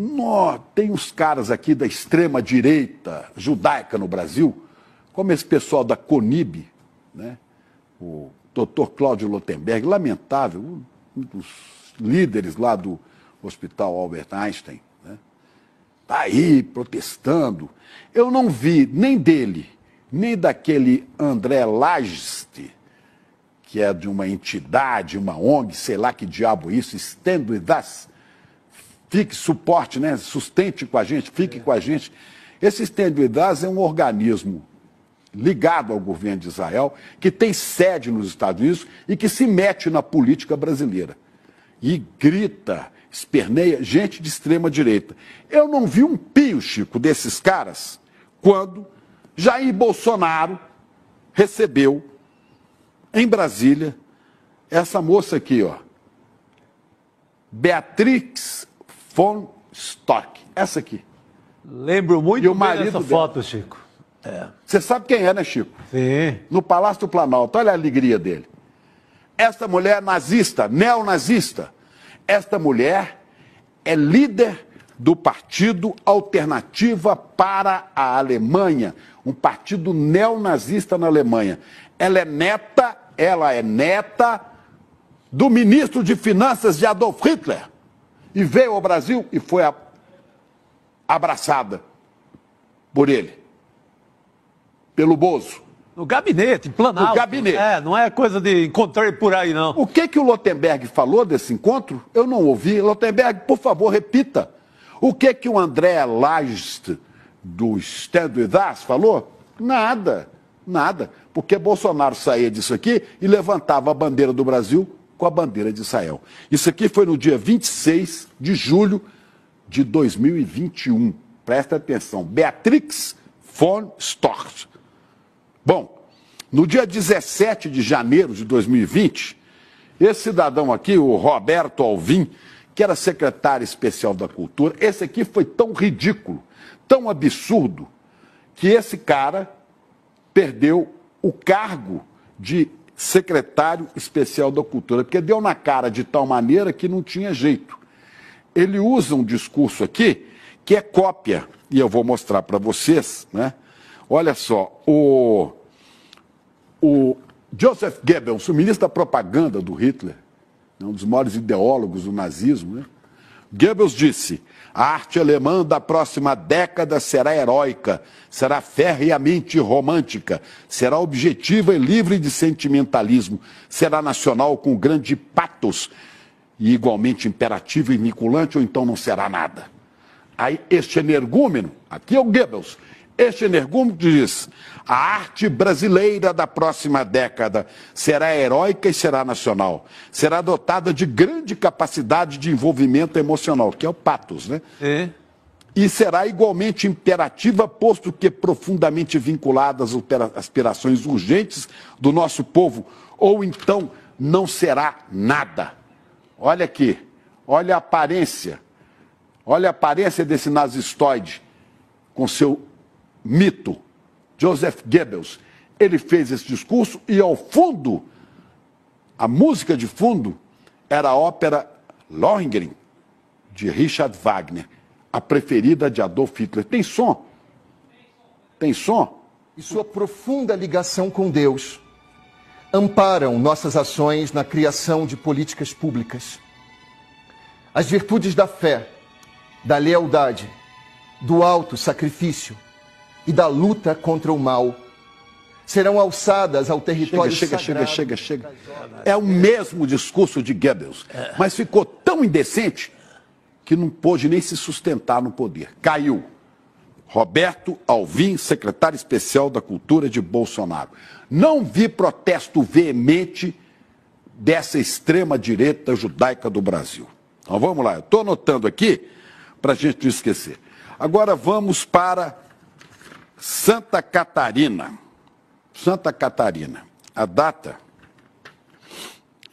Nó, tem uns caras aqui da extrema direita judaica no Brasil, como esse pessoal da Conib, né? o doutor Cláudio Lotenberg, lamentável, um dos líderes lá do Hospital Albert Einstein, né? tá aí protestando. Eu não vi nem dele, nem daquele André Lageste, que é de uma entidade, uma ONG, sei lá que diabo é isso, Stand With Us, fique suporte, né? sustente com a gente, fique é. com a gente. Esse Estendidaz é um organismo ligado ao governo de Israel, que tem sede nos Estados Unidos e que se mete na política brasileira. E grita, esperneia gente de extrema direita. Eu não vi um pio, Chico, desses caras quando Jair Bolsonaro recebeu em Brasília essa moça aqui, ó. Beatriz von Stock. Essa aqui. Lembro muito e o marido dessa dele. foto, Chico. É. Você sabe quem é, né, Chico? Sim. No Palácio do Planalto. Olha a alegria dele. Esta mulher é nazista, neonazista. Esta mulher é líder do Partido Alternativa para a Alemanha, um partido neonazista na Alemanha. Ela é neta, ela é neta do ministro de Finanças de Adolf Hitler e veio ao Brasil e foi abraçada por ele, pelo Bozo. No gabinete, em Planalto. No gabinete. É, não é coisa de encontrar por aí, não. O que que o Lotenberg falou desse encontro? Eu não ouvi. Lotenberg, por favor, repita. O que que o André Lage do Stand With Us falou? Nada, nada. Porque Bolsonaro saía disso aqui e levantava a bandeira do Brasil com a bandeira de Israel. Isso aqui foi no dia 26 de julho de 2021. Presta atenção. Beatrix von Storch. Bom, no dia 17 de janeiro de 2020, esse cidadão aqui, o Roberto Alvim, que era secretário especial da Cultura, esse aqui foi tão ridículo, tão absurdo, que esse cara perdeu o cargo de secretário especial da cultura, porque deu na cara de tal maneira que não tinha jeito. Ele usa um discurso aqui que é cópia, e eu vou mostrar para vocês, né? Olha só, o, o Joseph Goebbels, o ministro da propaganda do Hitler, né, um dos maiores ideólogos do nazismo, né? Goebbels disse: a arte alemã da próxima década será heróica, será ferreamente romântica, será objetiva e livre de sentimentalismo, será nacional com grande patos e igualmente imperativo e vinculante, ou então não será nada. Aí este energúmeno, aqui é o Goebbels, este energúmeno diz: a arte brasileira da próxima década será heróica e será nacional. Será dotada de grande capacidade de envolvimento emocional, que é o patos, né? É. E será igualmente imperativa, posto que profundamente vinculada às aspirações urgentes do nosso povo, ou então não será nada. Olha aqui, olha a aparência, olha a aparência desse nazistoide com seu mito, Joseph Goebbels. Ele fez esse discurso e ao fundo, a música de fundo era a ópera Lohengrin, de Richard Wagner, a preferida de Adolf Hitler. Tem som? Tem som? E sua profunda ligação com Deus amparam nossas ações na criação de políticas públicas. As virtudes da fé, da lealdade, do alto sacrifício, e da luta contra o mal. Serão alçadas ao território chega, chega, Chega, chega, chega, É o mesmo discurso de Goebbels, mas ficou tão indecente que não pôde nem se sustentar no poder. Caiu. Roberto Alvim, secretário especial da Cultura de Bolsonaro. Não vi protesto veemente dessa extrema-direita judaica do Brasil. Então vamos lá, eu estou anotando aqui para a gente não esquecer. Agora vamos para Santa Catarina. Santa Catarina. A data,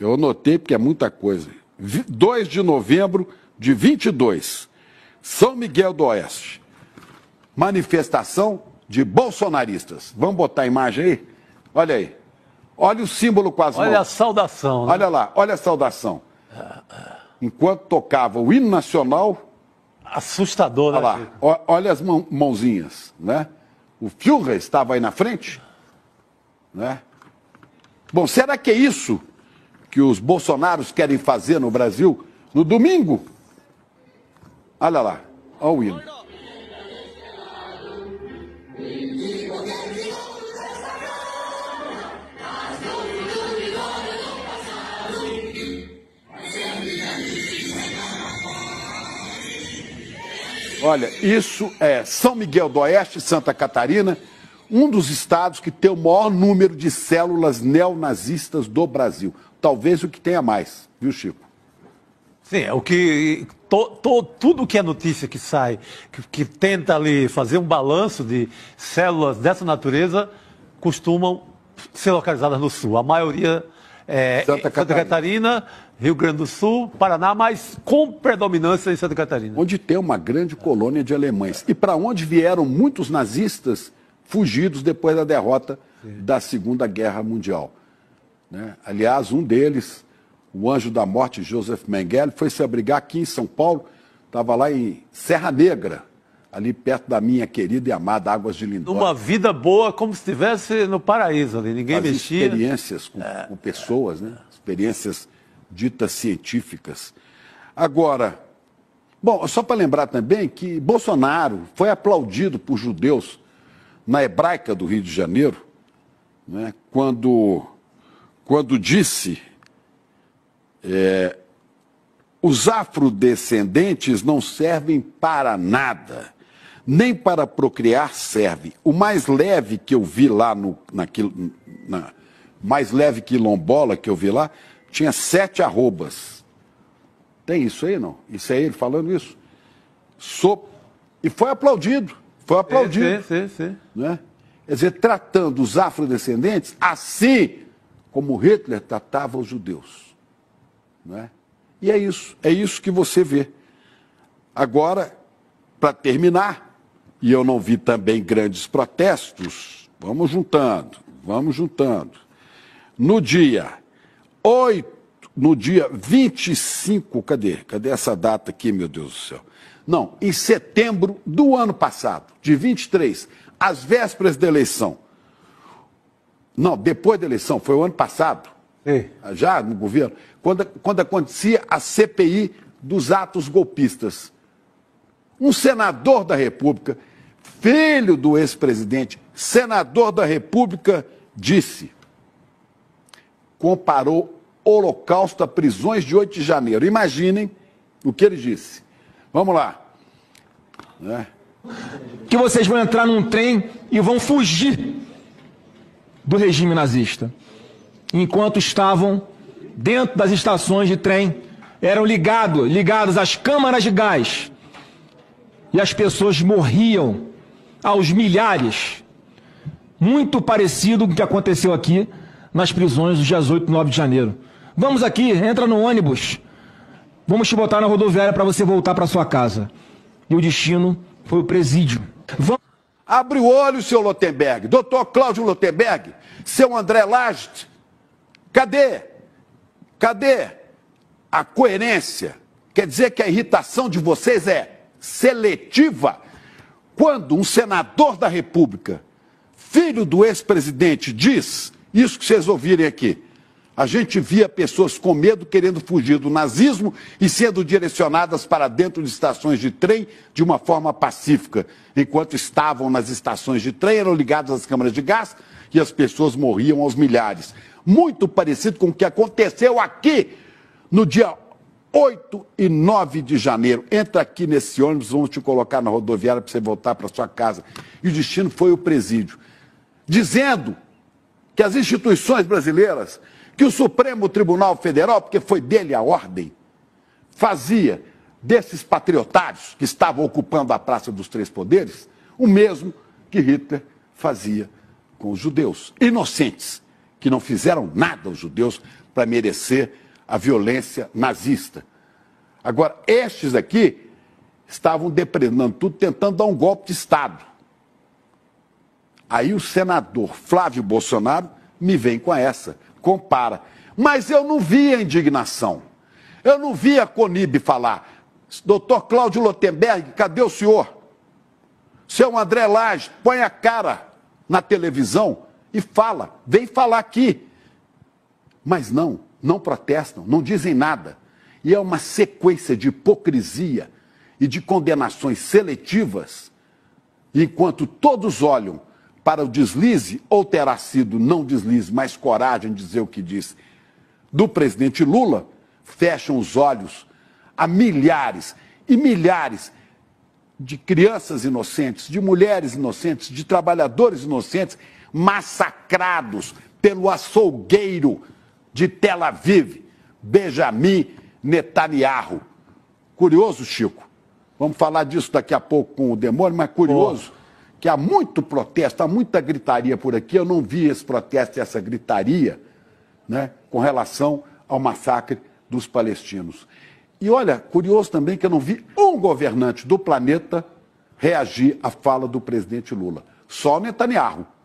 eu anotei porque é muita coisa. 2 de novembro de 22, São Miguel do Oeste. Manifestação de bolsonaristas. Vamos botar a imagem aí? Olha aí. Olha o símbolo quase. Olha mãos. a saudação. Né? Olha lá, olha a saudação. Enquanto tocava o hino nacional. Assustador, né? Olha lá, olha as mãozinhas, né? O Führer estava aí na frente, né? Bom, será que é isso que os bolsonaros querem fazer no Brasil no domingo? Olha lá, olha o hino. Olha, isso é São Miguel do Oeste, Santa Catarina, um dos estados que tem o maior número de células neonazistas do Brasil. Talvez o que tenha mais, viu, Chico? Sim, é o que To, to, tudo que é notícia que sai, que, que, tenta ali fazer um balanço de células dessa natureza, costumam ser localizadas no sul. A maioria é, Santa, Catarina. Santa, Catarina. Rio Grande do Sul, Paraná, mas com predominância em Santa Catarina. Onde tem uma grande colônia de alemães. E para onde vieram muitos nazistas fugidos depois da derrota Sim. da Segunda Guerra Mundial. Né? Aliás, um deles, o anjo da morte, Joseph Mengele, foi se abrigar aqui em São Paulo, estava lá em Serra Negra, ali perto da minha querida e amada Águas de Lindóia. Uma vida boa, como se estivesse no paraíso ali, ninguém As mexia. experiências com, é, com pessoas, é. né? experiências ditas científicas. Agora, bom, só para lembrar também que Bolsonaro foi aplaudido por judeus na hebraica do Rio de Janeiro, né? quando, quando disse... É, os afrodescendentes não servem para nada nem para procriar serve. O mais leve que eu vi lá, no, naquilo, na mais leve quilombola que eu vi lá, tinha sete arrobas. Tem isso aí, não? Isso é ele falando isso? Sou... E foi aplaudido. Foi aplaudido. É, sim, sim, sim. Né? Quer dizer, tratando os afrodescendentes assim como Hitler tratava os judeus. Né? E é isso. É isso que você vê. Agora, para terminar, e eu não vi também grandes protestos, vamos juntando, vamos juntando. No dia 8, no dia 25, cadê? Cadê essa data aqui, meu Deus do céu? Não, em setembro do ano passado, de 23, às vésperas da eleição. Não, depois da eleição, foi o ano passado, já no governo, quando, quando acontecia a CPI dos atos golpistas. Um senador da República filho do ex-presidente, senador da República, disse, comparou Holocausto a prisões de 8 de janeiro. Imaginem o que ele disse. Vamos lá. Né? Que vocês vão entrar num trem e vão fugir do regime nazista. Enquanto estavam dentro das estações de trem, eram ligados, ligados às câmaras de gás. E as pessoas morriam aos milhares, muito parecido com o que aconteceu aqui nas prisões dos dias 8 e 9 de janeiro. Vamos aqui, entra no ônibus, vamos te botar na rodoviária para você voltar para sua casa. E o destino foi o presídio. Vamos... Abre o olho, seu Lotenberg. Doutor Cláudio Lotenberg, seu André Last, cadê? Cadê a coerência? Quer dizer que a irritação de vocês é seletiva? Quando um senador da República, filho do ex-presidente, diz isso que vocês ouvirem aqui, a gente via pessoas com medo querendo fugir do nazismo e sendo direcionadas para dentro de estações de trem de uma forma pacífica. Enquanto estavam nas estações de trem, eram ligadas as câmaras de gás e as pessoas morriam aos milhares. Muito parecido com o que aconteceu aqui no dia 8 e 9 de janeiro. Entra aqui nesse ônibus, vamos te colocar na rodoviária para você voltar para sua casa. E o destino foi o presídio. Dizendo que as instituições brasileiras, que o Supremo Tribunal Federal, porque foi dele a ordem, fazia desses patriotários que estavam ocupando a Praça dos Três Poderes o mesmo que Hitler fazia com os judeus. Inocentes, que não fizeram nada aos judeus para merecer a violência nazista. Agora, estes aqui estavam depredando tudo, tentando dar um golpe de Estado. Aí o senador Flávio Bolsonaro me vem com essa, compara. Mas eu não vi a indignação. Eu não vi a Conib falar. Doutor Cláudio Lotenberg, cadê o senhor? Seu André Lage, põe a cara na televisão e fala. Vem falar aqui. Mas não, não protestam, não dizem nada. E é uma sequência de hipocrisia e de condenações seletivas, enquanto todos olham para o deslize, ou terá sido não deslize, mas coragem de dizer o que disse, do presidente Lula, fecham os olhos a milhares e milhares de crianças inocentes, de mulheres inocentes, de trabalhadores inocentes massacrados pelo açougueiro de Tel Aviv, Benjamin Netanyahu. Curioso, Chico. Vamos falar disso daqui a pouco com o demônio, mas curioso oh. que há muito protesto, há muita gritaria por aqui. Eu não vi esse protesto e essa gritaria né, com relação ao massacre dos palestinos. E olha, curioso também que eu não vi um governante do planeta reagir à fala do presidente Lula. Só Netanyahu.